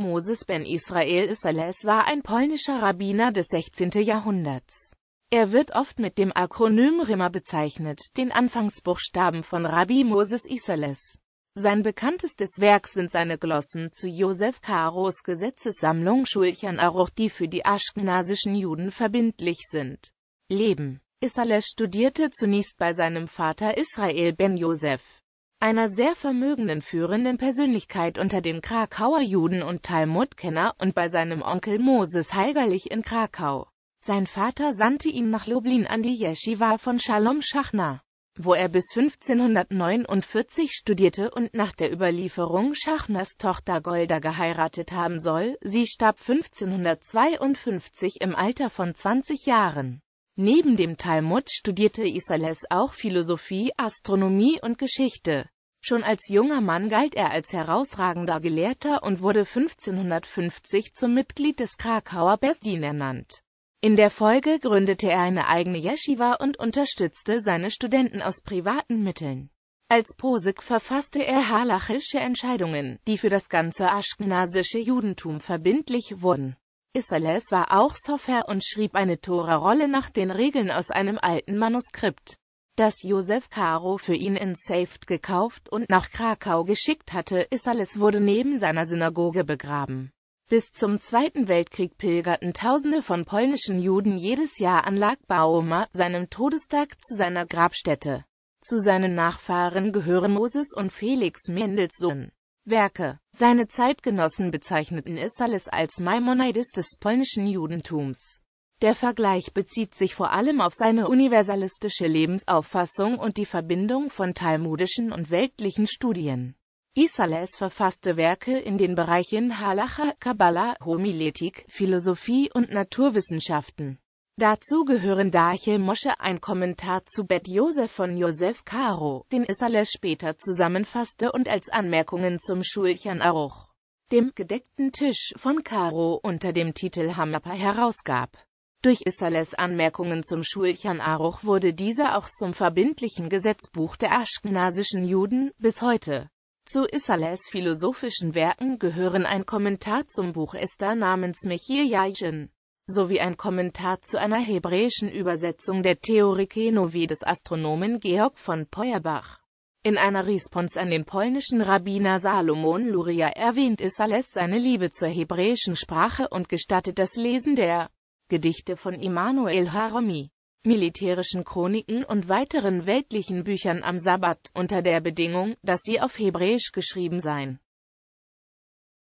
Moses ben Israel Isseles war ein polnischer Rabbiner des 16. Jahrhunderts. Er wird oft mit dem Akronym Rima bezeichnet, den Anfangsbuchstaben von Rabbi Moses Isseles. Sein bekanntestes Werk sind seine Glossen zu Josef Karos Gesetzessammlung Schulchan Aruch, die für die aschgnasischen Juden verbindlich sind. Leben Isseles studierte zunächst bei seinem Vater Israel ben Josef einer sehr vermögenden führenden Persönlichkeit unter den Krakauer Juden und Talmudkenner, und bei seinem Onkel Moses Heigerlich in Krakau. Sein Vater sandte ihn nach Lublin an die Yeshiva von Shalom Schachna, wo er bis 1549 studierte und nach der Überlieferung Schachners Tochter Golda geheiratet haben soll. Sie starb 1552 im Alter von 20 Jahren. Neben dem Talmud studierte Isales auch Philosophie, Astronomie und Geschichte. Schon als junger Mann galt er als herausragender Gelehrter und wurde 1550 zum Mitglied des Krakauer Bezdin ernannt. In der Folge gründete er eine eigene Yeshiva und unterstützte seine Studenten aus privaten Mitteln. Als Posig verfasste er halachische Entscheidungen, die für das ganze aschkenasische Judentum verbindlich wurden. Isserles war auch Sofer und schrieb eine Tora-Rolle nach den Regeln aus einem alten Manuskript das Josef Caro für ihn in Seift gekauft und nach Krakau geschickt hatte. Isserles wurde neben seiner Synagoge begraben. Bis zum Zweiten Weltkrieg pilgerten Tausende von polnischen Juden jedes Jahr an Lagbaoma, seinem Todestag, zu seiner Grabstätte. Zu seinen Nachfahren gehören Moses und Felix Mendelssohn. Werke Seine Zeitgenossen bezeichneten Isserles als Maimonides des polnischen Judentums. Der Vergleich bezieht sich vor allem auf seine universalistische Lebensauffassung und die Verbindung von talmudischen und weltlichen Studien. Isales verfasste Werke in den Bereichen Halacha, Kabbalah, Homiletik, Philosophie und Naturwissenschaften. Dazu gehören Darche Mosche ein Kommentar zu Bet Josef von Josef Caro, den Isales später zusammenfasste und als Anmerkungen zum Schulchen Aruch, dem gedeckten Tisch von Caro unter dem Titel Hamapa herausgab. Durch Issales Anmerkungen zum Schulchan Aruch wurde dieser auch zum verbindlichen Gesetzbuch der aschkenasischen Juden, bis heute. Zu Issales philosophischen Werken gehören ein Kommentar zum Buch Esther namens Mechir Yajin, sowie ein Kommentar zu einer hebräischen Übersetzung der Theorike Novi des Astronomen Georg von Peuerbach. In einer Response an den polnischen Rabbiner Salomon Luria erwähnt Issales seine Liebe zur hebräischen Sprache und gestattet das Lesen der Gedichte von Immanuel Haromi, militärischen Chroniken und weiteren weltlichen Büchern am Sabbat, unter der Bedingung, dass sie auf Hebräisch geschrieben seien